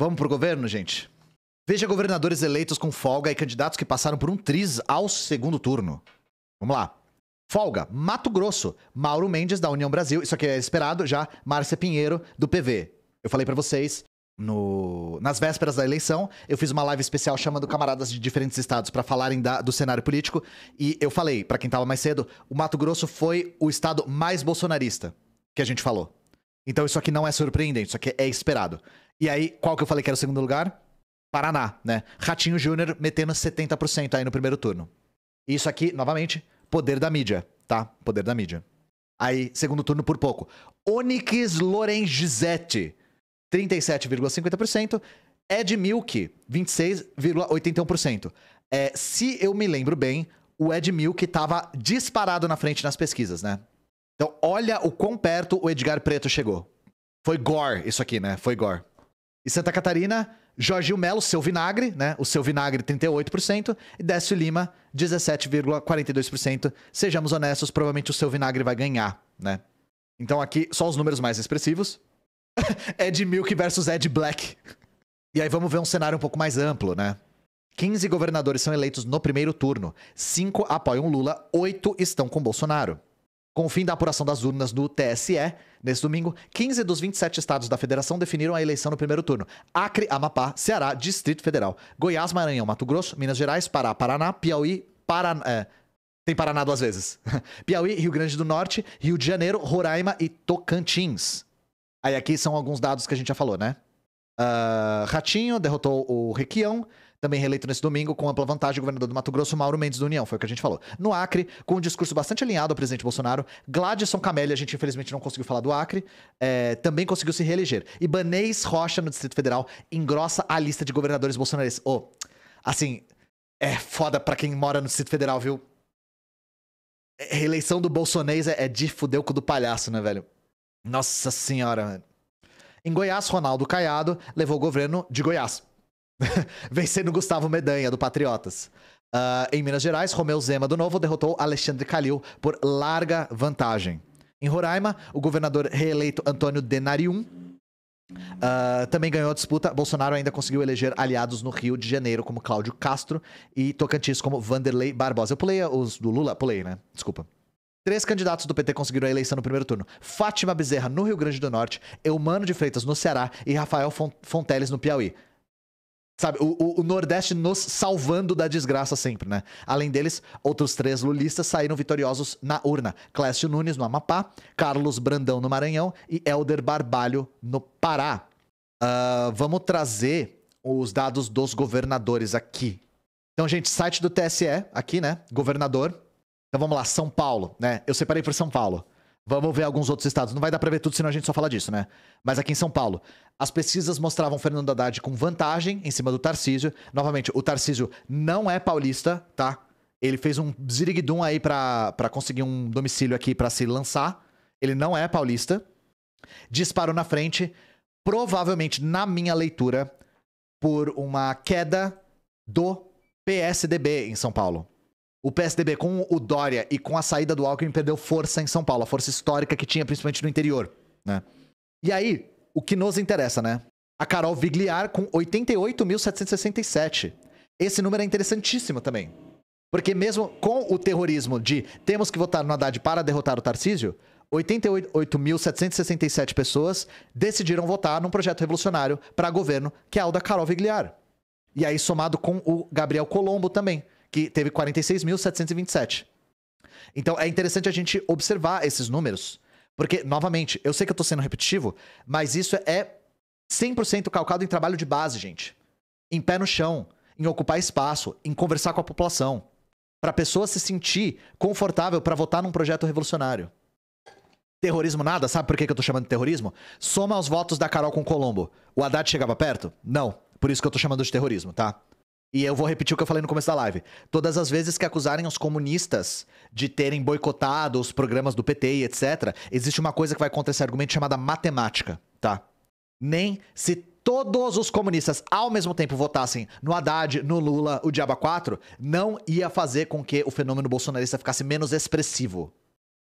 Vamos pro governo, gente? Veja governadores eleitos com folga e candidatos que passaram por um triz ao segundo turno. Vamos lá. Folga, Mato Grosso, Mauro Mendes, da União Brasil, isso aqui é esperado já, Márcia Pinheiro, do PV. Eu falei para vocês, no... nas vésperas da eleição, eu fiz uma live especial chamando camaradas de diferentes estados para falarem da... do cenário político. E eu falei, para quem tava mais cedo, o Mato Grosso foi o estado mais bolsonarista que a gente falou. Então isso aqui não é surpreendente, isso aqui é esperado. E aí, qual que eu falei que era o segundo lugar? Paraná, né? Ratinho Júnior metendo 70% aí no primeiro turno. Isso aqui, novamente, poder da mídia, tá? Poder da mídia. Aí, segundo turno por pouco. Onyx Lorenzizete, 37,50%. Ed Milk, 26,81%. É, se eu me lembro bem, o Ed Milk tava disparado na frente nas pesquisas, né? Então, olha o quão perto o Edgar Preto chegou. Foi gore isso aqui, né? Foi gore. E Santa Catarina, Jorginho Melo, seu vinagre, né? O seu vinagre, 38%. E Décio Lima, 17,42%. Sejamos honestos, provavelmente o seu vinagre vai ganhar, né? Então aqui, só os números mais expressivos. Ed Milk versus Ed Black. E aí vamos ver um cenário um pouco mais amplo, né? 15 governadores são eleitos no primeiro turno, 5 apoiam Lula, 8 estão com Bolsonaro. Com o fim da apuração das urnas do TSE, nesse domingo, 15 dos 27 estados da federação definiram a eleição no primeiro turno. Acre, Amapá, Ceará, Distrito Federal, Goiás, Maranhão, Mato Grosso, Minas Gerais, Pará, Paraná, Piauí, Paraná. É, tem Paraná duas vezes. Piauí, Rio Grande do Norte, Rio de Janeiro, Roraima e Tocantins. Aí aqui são alguns dados que a gente já falou, né? Uh, Ratinho derrotou o Requião também reeleito nesse domingo com ampla vantagem o governador do Mato Grosso, Mauro Mendes do União, foi o que a gente falou. No Acre, com um discurso bastante alinhado ao presidente Bolsonaro, Gladson Camelli, a gente infelizmente não conseguiu falar do Acre, é, também conseguiu se reeleger. Ibanês Rocha, no Distrito Federal, engrossa a lista de governadores bolsonaristas. Ô, oh, assim, é foda pra quem mora no Distrito Federal, viu? É, reeleição do bolsonês é, é de fudeuco do palhaço, né, velho? Nossa senhora, mano. Em Goiás, Ronaldo Caiado levou o governo de Goiás. vencendo Gustavo Medanha, do Patriotas. Uh, em Minas Gerais, Romeu Zema do Novo derrotou Alexandre Calil por larga vantagem. Em Roraima, o governador reeleito Antônio Denarium uh, também ganhou a disputa. Bolsonaro ainda conseguiu eleger aliados no Rio de Janeiro, como Cláudio Castro e Tocantins, como Vanderlei Barbosa. Eu pulei os do Lula? Pulei, né? Desculpa. Três candidatos do PT conseguiram a eleição no primeiro turno: Fátima Bezerra, no Rio Grande do Norte, Eumano de Freitas, no Ceará e Rafael Fonteles, no Piauí. Sabe, o, o, Nordeste nos salvando da desgraça sempre, né? Além deles, outros três lulistas saíram vitoriosos na urna. Clécio Nunes no Amapá, Carlos Brandão no Maranhão e Helder Barbalho no Pará. Uh, vamos trazer os dados dos governadores aqui. Então, gente, site do TSE aqui, né? Governador. Então vamos lá, São Paulo, né? Eu separei por São Paulo. Vamos ver alguns outros estados. Não vai dar para ver tudo, senão a gente só fala disso, né? Mas aqui em São Paulo, as pesquisas mostravam Fernando Haddad com vantagem em cima do Tarcísio. Novamente, o Tarcísio não é paulista, tá? Ele fez um ziriguidum aí para conseguir um domicílio aqui para se lançar. Ele não é paulista. Disparou na frente, provavelmente, na minha leitura, por uma queda do PSDB em São Paulo. O PSDB com o Dória e com a saída do Alckmin perdeu força em São Paulo, a força histórica que tinha, principalmente no interior, né? E aí, o que nos interessa, né? A Carol Vigliar com 88.767. Esse número é interessantíssimo também. Porque mesmo com o terrorismo de temos que votar no Haddad para derrotar o Tarcísio, 88.767 pessoas decidiram votar num projeto revolucionário para governo, que é o da Carol Vigliar. E aí somado com o Gabriel Colombo também, que teve 46.727. Então é interessante a gente observar esses números, porque, novamente, eu sei que eu tô sendo repetitivo, mas isso é 100% calcado em trabalho de base, gente. Em pé no chão, em ocupar espaço, em conversar com a população. Para a pessoa se sentir confortável para votar num projeto revolucionário. Terrorismo nada, sabe por que, que eu tô chamando de terrorismo? Soma os votos da Carol com Colombo. O Haddad chegava perto? Não. Por isso que eu tô chamando de terrorismo, tá? E eu vou repetir o que eu falei no começo da live. Todas as vezes que acusarem os comunistas de terem boicotado os programas do PT e etc., existe uma coisa que vai contra esse argumento chamada matemática, tá? Nem se todos os comunistas ao mesmo tempo votassem no Haddad, no Lula, o Diaba 4, não ia fazer com que o fenômeno bolsonarista ficasse menos expressivo,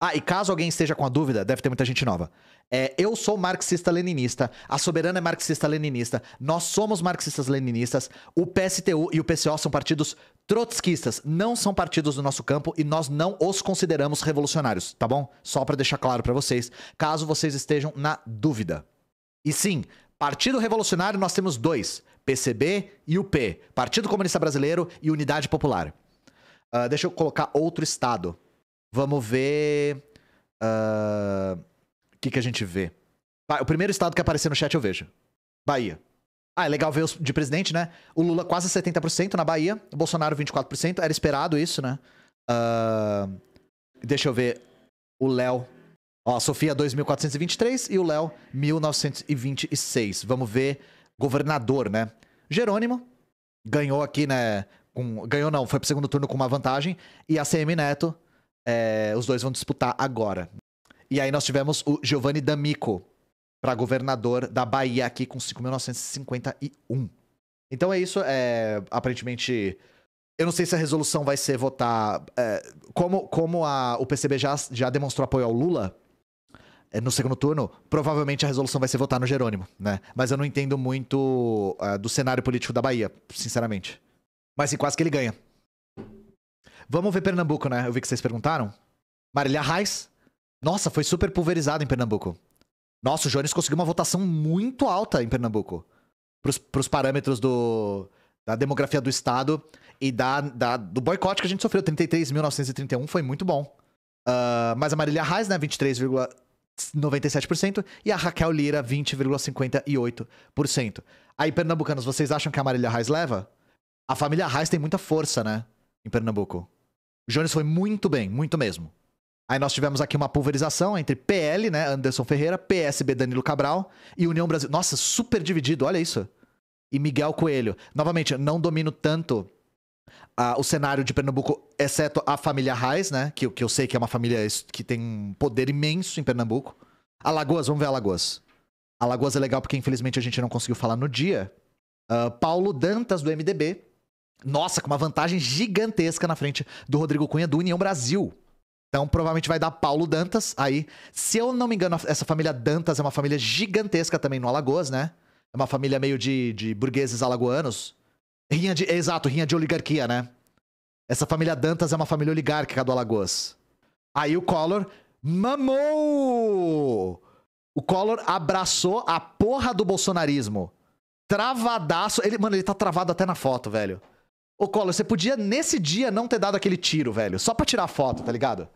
ah, e caso alguém esteja com a dúvida, deve ter muita gente nova. É, eu sou marxista-leninista, a Soberana é marxista-leninista, nós somos marxistas-leninistas, o PSTU e o PCO são partidos trotskistas, não são partidos do nosso campo e nós não os consideramos revolucionários, tá bom? Só para deixar claro para vocês, caso vocês estejam na dúvida. E sim, Partido Revolucionário nós temos dois, PCB e o P, Partido Comunista Brasileiro e Unidade Popular. Uh, deixa eu colocar outro estado Vamos ver. O uh, ah, que, que a gente vê? O primeiro estado que aparecer no chat eu vejo: Bahia. Ah, é legal ver os de presidente, né? O Lula quase 70% na Bahia, o Bolsonaro 24%. Era esperado isso, né? Uh, deixa eu ver. O Léo. Ó, a Sofia 2.423 e o Léo 1.926. Vamos ver governador, né? Jerônimo ganhou aqui, né? Com, ganhou não, foi pro segundo turno com uma vantagem. E a CM Neto é, os dois vão disputar agora. E aí nós tivemos o Giovanni D'Amico para governador da Bahia aqui com 5.951. Então é isso. É, aparentemente, eu não sei se a resolução vai ser votar. É, como como a, o PCB já, já demonstrou apoio ao Lula é, no segundo turno, provavelmente a resolução vai ser votar no Jerônimo, né? Mas eu não entendo muito é, do cenário político da Bahia, sinceramente. Mas quase que ele ganha. Vamos ver Pernambuco, né? Eu vi que vocês perguntaram. Marília Reis. Nossa, foi super pulverizado em Pernambuco. Nossa, o Jones conseguiu uma votação muito alta em Pernambuco. Pros, pros parâmetros do, da demografia do Estado e da, da do boicote que a gente sofreu. 33.931 foi muito bom. Uh, mas a Marília Reis, né? 23,97%. E a Raquel Lira, 20,58%. Aí, pernambucanos, vocês acham que a Marília Reis leva? A família Reis tem muita força, né? Em Pernambuco. O Jones foi muito bem, muito mesmo. Aí nós tivemos aqui uma pulverização entre PL, né, Anderson Ferreira, PSB Danilo Cabral e União Brasil. Nossa, super dividido, olha isso. E Miguel Coelho. Novamente, não domino tanto ah, o cenário de Pernambuco, exceto a família Reis, né? Que, que eu sei que é uma família que tem um poder imenso em Pernambuco. Alagoas, vamos ver Alagoas. Alagoas é legal porque, infelizmente, a gente não conseguiu falar no dia. Uh, Paulo Dantas, do MDB nossa, com uma vantagem gigantesca na frente do Rodrigo Cunha do União Brasil. Então, provavelmente vai dar Paulo Dantas aí. Se eu não me engano, essa família Dantas é uma família gigantesca também no Alagoas, né? É uma família meio de, de burgueses alagoanos. Rinha de, exato, rinha de oligarquia, né? Essa família Dantas é uma família oligárquica do Alagoas. Aí o Collor mamou! O Collor abraçou a porra do bolsonarismo. Travadaço. Ele, mano, ele tá travado até na foto, velho. Ô, Collor, você podia nesse dia não ter dado aquele tiro, velho. Só pra tirar foto, tá ligado?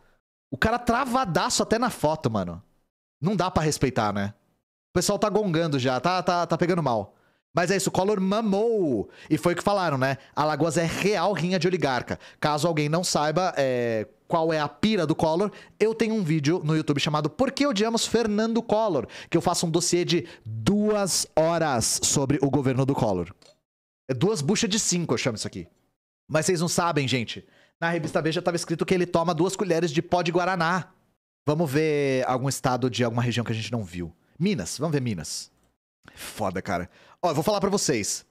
O cara travadaço até na foto, mano. Não dá para respeitar, né? O pessoal tá gongando já, tá, tá, tá pegando mal. Mas é isso, o Collor mamou. E foi o que falaram, né? Alagoas é real rinha de oligarca. Caso alguém não saiba é, qual é a pira do Collor, eu tenho um vídeo no YouTube chamado Por que Odiamos Fernando Collor? Que eu faço um dossiê de duas horas sobre o governo do Collor. É duas buchas de cinco, eu chamo isso aqui. Mas vocês não sabem, gente. Na revista B já estava escrito que ele toma duas colheres de pó de Guaraná. Vamos ver algum estado de alguma região que a gente não viu. Minas, vamos ver Minas. Foda, cara. Ó, eu vou falar para vocês.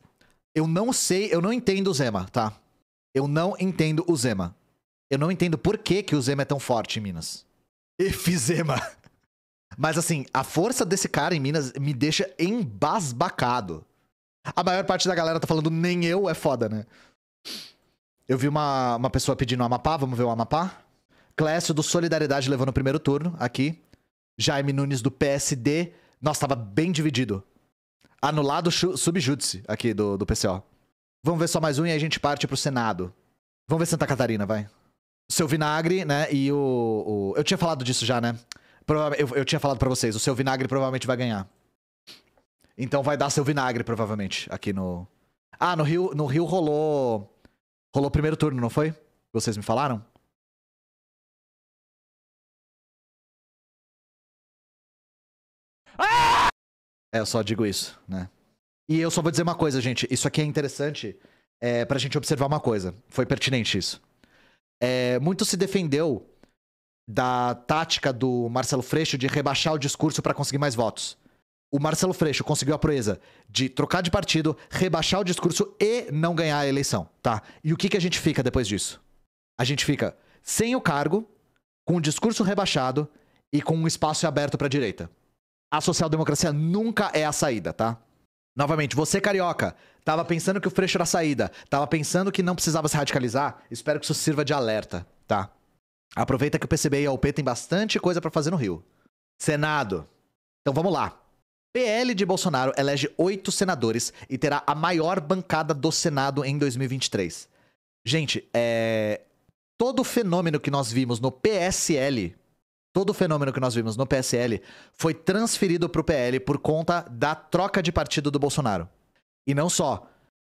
Eu não sei, eu não entendo o Zema, tá? Eu não entendo o Zema. Eu não entendo por que, que o Zema é tão forte em Minas. Efizema. Mas assim, a força desse cara em Minas me deixa embasbacado. A maior parte da galera tá falando nem eu, é foda, né? Eu vi uma, uma pessoa pedindo o Amapá, vamos ver o Amapá? Clécio do Solidariedade levou no primeiro turno, aqui. Jaime Nunes do PSD. Nossa, tava bem dividido. Anulado subjúdice aqui do, do PCO. Vamos ver só mais um e aí a gente parte pro Senado. Vamos ver Santa Catarina, vai. Seu Vinagre, né? E o. o... Eu tinha falado disso já, né? Prova... Eu, eu tinha falado para vocês, o seu Vinagre provavelmente vai ganhar. Então vai dar seu vinagre, provavelmente, aqui no. Ah, no Rio, no Rio rolou. Rolou primeiro turno, não foi? Vocês me falaram? Ah! É, eu só digo isso, né? E eu só vou dizer uma coisa, gente. Isso aqui é interessante é, pra gente observar uma coisa. Foi pertinente isso. É, muito se defendeu da tática do Marcelo Freixo de rebaixar o discurso para conseguir mais votos o Marcelo Freixo conseguiu a proeza de trocar de partido, rebaixar o discurso e não ganhar a eleição, tá? E o que, que a gente fica depois disso? A gente fica sem o cargo, com o discurso rebaixado e com um espaço aberto para a direita. A social-democracia nunca é a saída, tá? Novamente, você carioca, tava pensando que o Freixo era a saída, tava pensando que não precisava se radicalizar, espero que isso sirva de alerta, tá? Aproveita que o PCB e a UP tem bastante coisa para fazer no Rio. Senado. Então vamos lá. PL de Bolsonaro elege oito senadores e terá a maior bancada do Senado em 2023. Gente, é... todo o fenômeno que nós vimos no PSL, todo o fenômeno que nós vimos no PSL foi transferido para o PL por conta da troca de partido do Bolsonaro. E não só,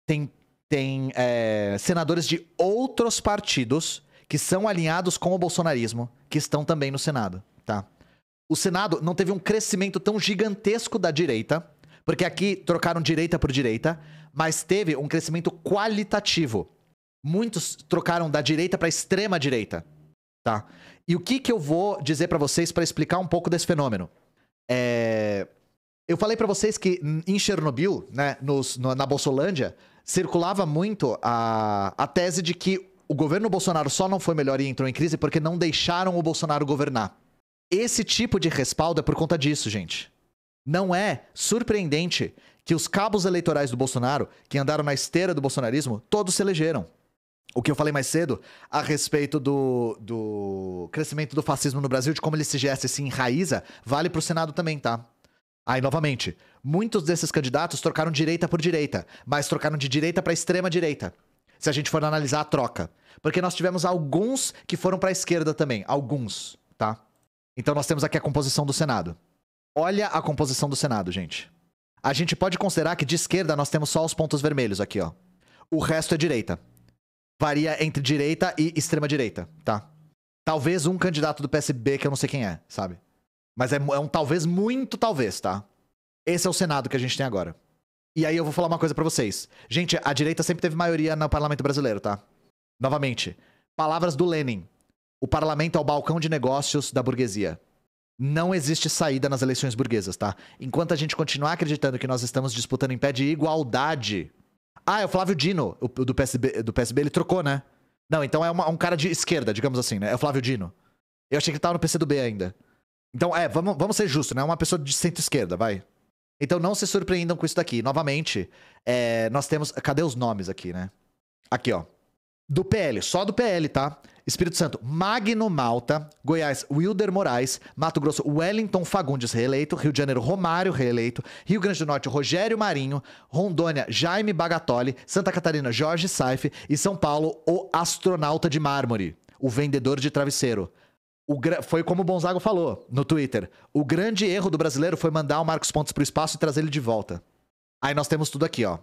tem, tem é... senadores de outros partidos que são alinhados com o bolsonarismo que estão também no Senado, tá? o Senado não teve um crescimento tão gigantesco da direita, porque aqui trocaram direita por direita, mas teve um crescimento qualitativo. Muitos trocaram da direita para extrema direita, tá? E o que que eu vou dizer para vocês para explicar um pouco desse fenômeno? É... Eu falei para vocês que em Chernobyl, né, nos, no, na Bolsolândia, circulava muito a, a tese de que o governo Bolsonaro só não foi melhor e entrou em crise porque não deixaram o Bolsonaro governar. Esse tipo de respaldo é por conta disso, gente. Não é surpreendente que os cabos eleitorais do Bolsonaro, que andaram na esteira do bolsonarismo, todos se elegeram. O que eu falei mais cedo a respeito do, do crescimento do fascismo no Brasil, de como ele se gesta e se enraiza, vale para o Senado também, tá? Aí, novamente, muitos desses candidatos trocaram direita por direita, mas trocaram de direita para extrema direita. Se a gente for analisar a troca. Porque nós tivemos alguns que foram para a esquerda também, alguns, tá? Então nós temos aqui a composição do Senado. Olha a composição do Senado, gente. A gente pode considerar que de esquerda nós temos só os pontos vermelhos aqui, ó. O resto é direita. Varia entre direita e extrema direita, tá? Talvez um candidato do PSB que eu não sei quem é, sabe? Mas é, é um talvez muito talvez, tá? Esse é o Senado que a gente tem agora. E aí eu vou falar uma coisa para vocês. Gente, a direita sempre teve maioria no parlamento brasileiro, tá? Novamente, palavras do Lenin. O parlamento é o balcão de negócios da burguesia. Não existe saída nas eleições burguesas, tá? Enquanto a gente continuar acreditando que nós estamos disputando em pé de igualdade. Ah, é o Flávio Dino, o, do, PSB, do PSB, ele trocou, né? Não, então é uma, um cara de esquerda, digamos assim, né? É o Flávio Dino. Eu achei que ele tava no PCdoB ainda. Então, é, vamos, vamos ser justos, né? É uma pessoa de centro-esquerda, vai. Então não se surpreendam com isso daqui. Novamente, é, nós temos. Cadê os nomes aqui, né? Aqui, ó do PL, só do PL, tá? Espírito Santo, Magno Malta, Goiás, Wilder Moraes, Mato Grosso, Wellington Fagundes, reeleito, Rio de Janeiro, Romário, reeleito, Rio Grande do Norte, Rogério Marinho, Rondônia, Jaime Bagatoli, Santa Catarina, Jorge Saif e São Paulo, o astronauta de mármore, o vendedor de travesseiro. Gra... Foi como o Bonzago falou no Twitter. O grande erro do brasileiro foi mandar o Marcos Pontes pro espaço e trazer ele de volta. Aí nós temos tudo aqui, ó.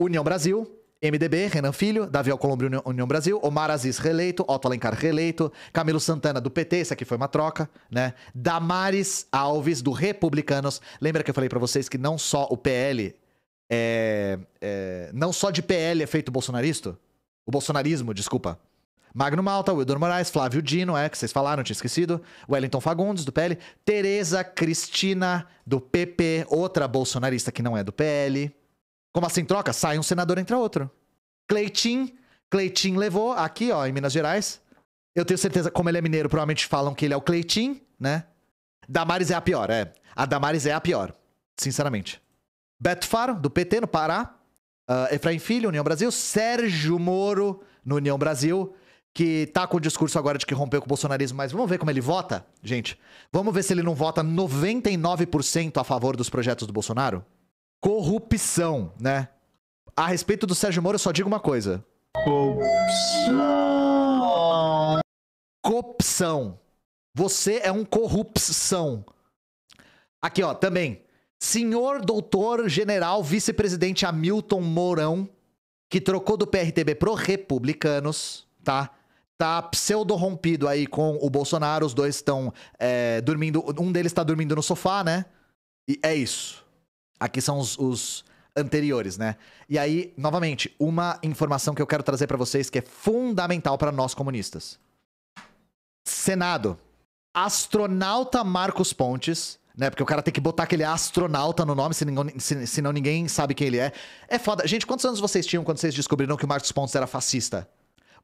União Brasil, MDB, Renan Filho, Davi Alcolumbre, União, União Brasil, Omar Aziz reeleito, Otto Alencar reeleito, Camilo Santana do PT, isso aqui foi uma troca, né? Damares Alves do Republicanos. Lembra que eu falei para vocês que não só o PL é, é, não só de PL é feito bolsonarista? O bolsonarismo, desculpa. Magno Malta, Wilder Moraes, Flávio Dino, é, que vocês falaram, tinha esquecido. Wellington Fagundes, do PL. Tereza Cristina, do PP, outra bolsonarista que não é do PL. Como assim troca? Sai um senador, entra outro. Cleitin. Cleitin levou aqui, ó, em Minas Gerais. Eu tenho certeza, como ele é mineiro, provavelmente falam que ele é o Cleitin, né? Damares é a pior, é. A Damares é a pior, sinceramente. Beto Faro, do PT, no Pará. Uh, Efraim Filho, União Brasil. Sérgio Moro, no União Brasil, que tá com o discurso agora de que rompeu com o bolsonarismo, mas vamos ver como ele vota, gente. Vamos ver se ele não vota 99% a favor dos projetos do Bolsonaro? corrupção, né? A respeito do Sérgio Moro, eu só digo uma coisa. Corrupção. Corrupção. Você é um corrupção. Aqui, ó, também. Senhor doutor general vice-presidente Hamilton Mourão, que trocou do PRTB pro Republicanos, tá? Tá pseudo-rompido aí com o Bolsonaro. Os dois estão é, dormindo. Um deles tá dormindo no sofá, né? E é isso. Aqui são os, os anteriores, né? E aí, novamente, uma informação que eu quero trazer para vocês que é fundamental para nós comunistas. Senado. Astronauta Marcos Pontes, né? Porque o cara tem que botar aquele astronauta no nome, senão, senão ninguém sabe quem ele é. É foda. Gente, quantos anos vocês tinham quando vocês descobriram que o Marcos Pontes era fascista?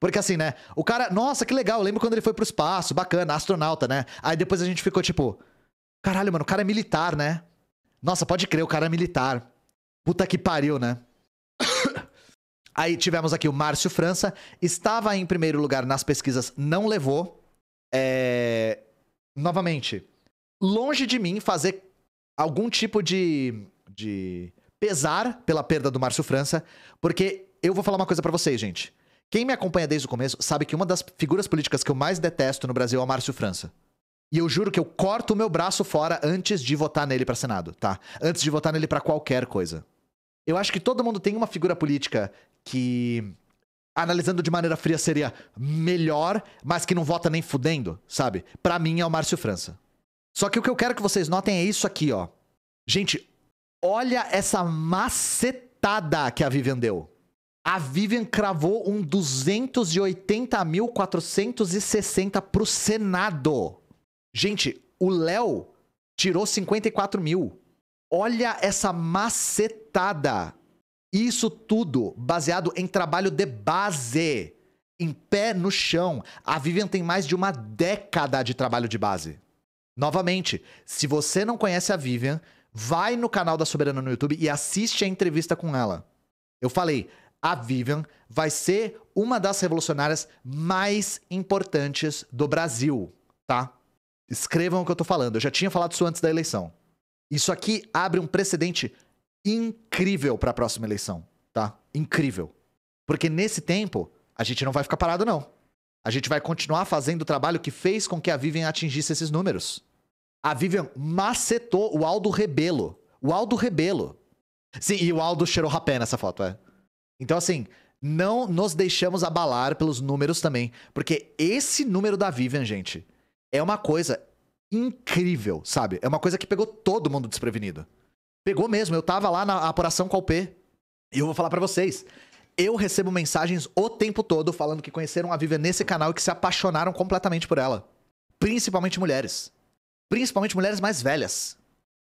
Porque assim, né? O cara, nossa, que legal, eu lembro quando ele foi pro espaço, bacana, astronauta, né? Aí depois a gente ficou tipo, caralho, mano, o cara é militar, né? Nossa, pode crer, o cara é militar. Puta que pariu, né? Aí tivemos aqui o Márcio França. Estava em primeiro lugar nas pesquisas, não levou. É... Novamente, longe de mim fazer algum tipo de, de pesar pela perda do Márcio França, porque eu vou falar uma coisa para vocês, gente. Quem me acompanha desde o começo sabe que uma das figuras políticas que eu mais detesto no Brasil é o Márcio França. E eu juro que eu corto o meu braço fora antes de votar nele para Senado, tá? Antes de votar nele para qualquer coisa. Eu acho que todo mundo tem uma figura política que, analisando de maneira fria, seria melhor, mas que não vota nem fudendo, sabe? Para mim é o Márcio França. Só que o que eu quero que vocês notem é isso aqui, ó. Gente, olha essa macetada que a Vivian deu. A Vivian cravou um 280.460 pro Senado. Gente, o Léo tirou 54 mil. Olha essa macetada. Isso tudo baseado em trabalho de base, em pé no chão. A Vivian tem mais de uma década de trabalho de base. Novamente, se você não conhece a Vivian, vai no canal da Soberana no YouTube e assiste a entrevista com ela. Eu falei, a Vivian vai ser uma das revolucionárias mais importantes do Brasil, tá? Escrevam o que eu tô falando. Eu já tinha falado isso antes da eleição. Isso aqui abre um precedente incrível para a próxima eleição, tá? Incrível. Porque nesse tempo, a gente não vai ficar parado, não. A gente vai continuar fazendo o trabalho que fez com que a Vivian atingisse esses números. A Vivian macetou o Aldo Rebelo. O Aldo Rebelo. Sim, e o Aldo cheirou rapé nessa foto, é. Então, assim, não nos deixamos abalar pelos números também. Porque esse número da Vivian, gente, é uma coisa incrível, sabe? É uma coisa que pegou todo mundo desprevenido. Pegou mesmo. Eu tava lá na apuração com a P. E eu vou falar para vocês. Eu recebo mensagens o tempo todo falando que conheceram a Vivian nesse canal e que se apaixonaram completamente por ela. Principalmente mulheres. Principalmente mulheres mais velhas.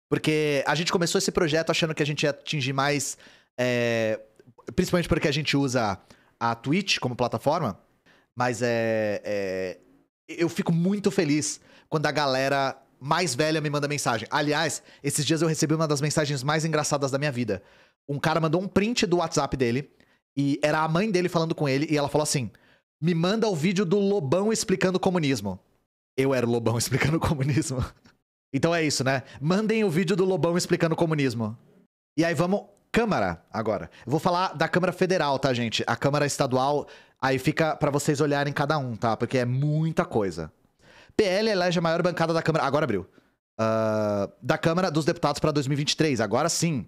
Porque a gente começou esse projeto achando que a gente ia atingir mais. É... Principalmente porque a gente usa a Twitch como plataforma. Mas é, é eu fico muito feliz quando a galera mais velha me manda mensagem. Aliás, esses dias eu recebi uma das mensagens mais engraçadas da minha vida. Um cara mandou um print do WhatsApp dele e era a mãe dele falando com ele e ela falou assim: "Me manda o vídeo do Lobão explicando o comunismo". Eu era o Lobão explicando o comunismo. então é isso, né? Mandem o vídeo do Lobão explicando o comunismo. E aí vamos Câmara, agora. Eu vou falar da Câmara Federal, tá, gente? A Câmara Estadual, aí fica para vocês olharem cada um, tá? Porque é muita coisa. PL elege a maior bancada da Câmara. Agora abriu. Uh, da Câmara dos Deputados para 2023, agora sim.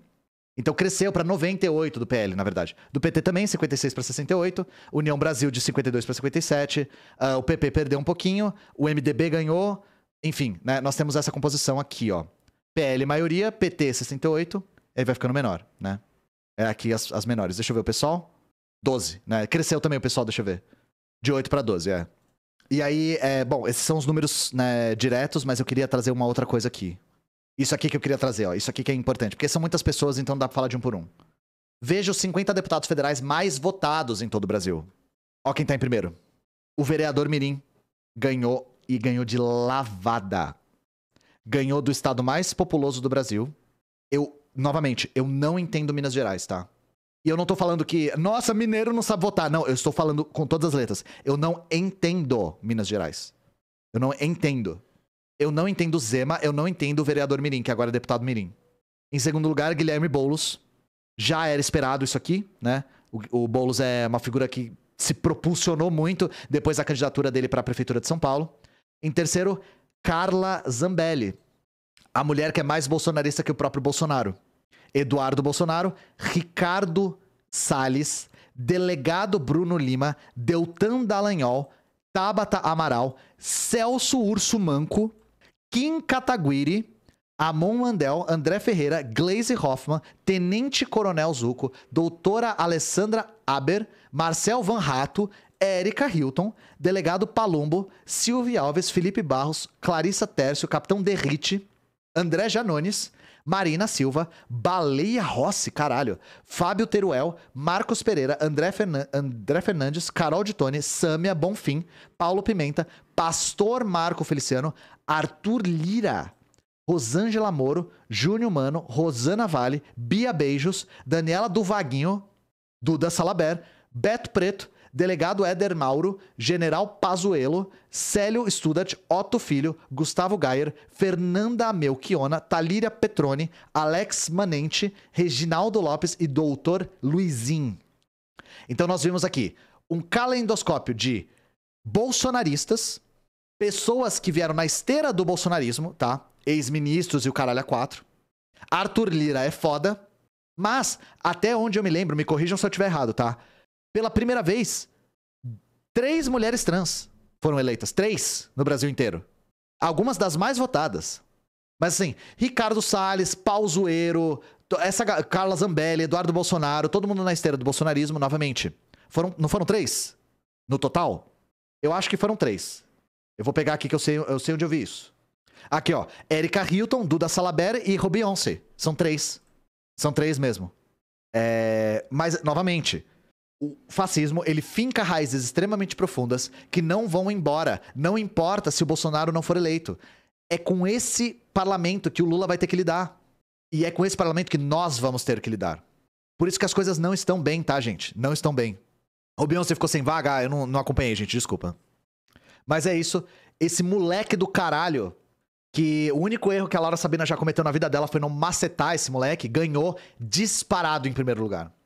Então cresceu para 98 do PL, na verdade. Do PT também, 56 para 68. União Brasil de 52 para 57. Uh, o PP perdeu um pouquinho. O MDB ganhou. Enfim, né, nós temos essa composição aqui, ó. PL maioria, PT 68, aí vai ficando menor, né? É aqui as, as menores. Deixa eu ver o pessoal. 12, né? Cresceu também o pessoal, deixa eu ver. De 8 para 12, é. E aí, é, bom, esses são os números né, diretos, mas eu queria trazer uma outra coisa aqui. Isso aqui que eu queria trazer, ó. Isso aqui que é importante, porque são muitas pessoas, então dá pra falar de um por um. Veja os 50 deputados federais mais votados em todo o Brasil. Ó quem tá em primeiro. O vereador Mirim ganhou e ganhou de lavada. Ganhou do estado mais populoso do Brasil. Eu novamente, eu não entendo Minas Gerais, tá? E eu não tô falando que, nossa, mineiro não sabe votar. Não, eu estou falando com todas as letras. Eu não entendo Minas Gerais. Eu não entendo. Eu não entendo Zema, eu não entendo o vereador Mirim, que agora é deputado Mirim. Em segundo lugar, Guilherme Boulos. Já era esperado isso aqui, né? O, o Boulos é uma figura que se propulsionou muito depois da candidatura dele para a Prefeitura de São Paulo. Em terceiro, Carla Zambelli. A mulher que é mais bolsonarista que o próprio Bolsonaro. Eduardo Bolsonaro, Ricardo Salles, delegado Bruno Lima, Deltan Dallagnol, Tabata Amaral, Celso Urso Manco, Kim Kataguiri, Amon Mandel, André Ferreira, Glaze Hoffman, Tenente Coronel Zuco, Doutora Alessandra Aber, Marcel Van Rato, Érica Hilton, Delegado Palumbo, Silvio Alves, Felipe Barros, Clarissa Tércio, Capitão Derrite, André Janones, Marina Silva, Baleia Rossi, caralho, Fábio Teruel, Marcos Pereira, André, Fernan André Fernandes, Carol de Tone, Sâmia Bonfim, Paulo Pimenta, Pastor Marco Feliciano, Arthur Lira, Rosângela Moro, Júnior Mano, Rosana Vale, Bia Beijos, Daniela Duvaguinho, Duda Salaber, Beto Preto, delegado Éder Mauro, general Pazuello, Célio Studat, Otto Filho, Gustavo Gayer, Fernanda Melchiona, Talíria Petrone, Alex Manente, Reginaldo Lopes e doutor Luizinho. Então nós vimos aqui um calendoscópio de bolsonaristas, pessoas que vieram na esteira do bolsonarismo, tá? Ex-ministros e o caralho a quatro. Arthur Lira é foda, mas até onde eu me lembro, me corrijam se eu estiver errado, tá? pela primeira vez, três mulheres trans foram eleitas. Três no Brasil inteiro. Algumas das mais votadas. Mas assim, Ricardo Salles, Zueiro, essa Carla Zambelli, Eduardo Bolsonaro, todo mundo na esteira do bolsonarismo, novamente. Foram, não foram três? No total? Eu acho que foram três. Eu vou pegar aqui que eu sei, eu sei onde eu vi isso. Aqui, ó. Erika Hilton, Duda Salaber e Robionce. São três. São três mesmo. É... Mas, novamente, o fascismo, ele finca raízes extremamente profundas que não vão embora, não importa se o Bolsonaro não for eleito. É com esse parlamento que o Lula vai ter que lidar. E é com esse parlamento que nós vamos ter que lidar. Por isso que as coisas não estão bem, tá, gente? Não estão bem. O Beyoncé ficou sem vaga? Ah, eu não, não acompanhei, gente, desculpa. Mas é isso. Esse moleque do caralho que o único erro que a Laura Sabina já cometeu na vida dela foi não macetar esse moleque, ganhou disparado em primeiro lugar.